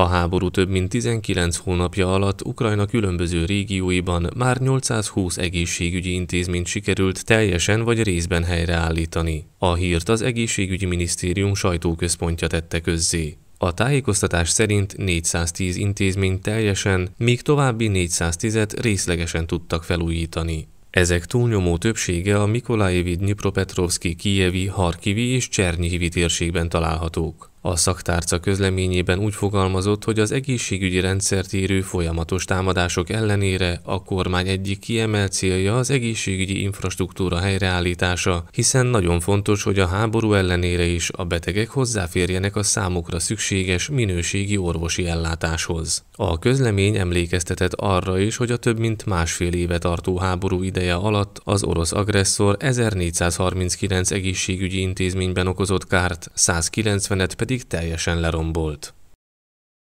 A háború több mint 19 hónapja alatt Ukrajna különböző régióiban már 820 egészségügyi intézményt sikerült teljesen vagy részben helyreállítani. A hírt az Egészségügyi Minisztérium sajtóközpontja tette közzé. A tájékoztatás szerint 410 intézmény teljesen, míg további 410-et részlegesen tudtak felújítani. Ezek túlnyomó többsége a Mikolajevi, Dnipropetrovszki, Kijevi, Harkivi és Csernyhivi térségben találhatók. A szaktárca közleményében úgy fogalmazott, hogy az egészségügyi rendszert érő folyamatos támadások ellenére a kormány egyik kiemelt célja az egészségügyi infrastruktúra helyreállítása, hiszen nagyon fontos, hogy a háború ellenére is a betegek hozzáférjenek a számukra szükséges minőségi orvosi ellátáshoz. A közlemény emlékeztetett arra is, hogy a több mint másfél éve tartó háború ideje alatt az orosz agresszor 1439 egészségügyi intézményben okozott kárt, 190-et pedig pedig teljesen lerombolt.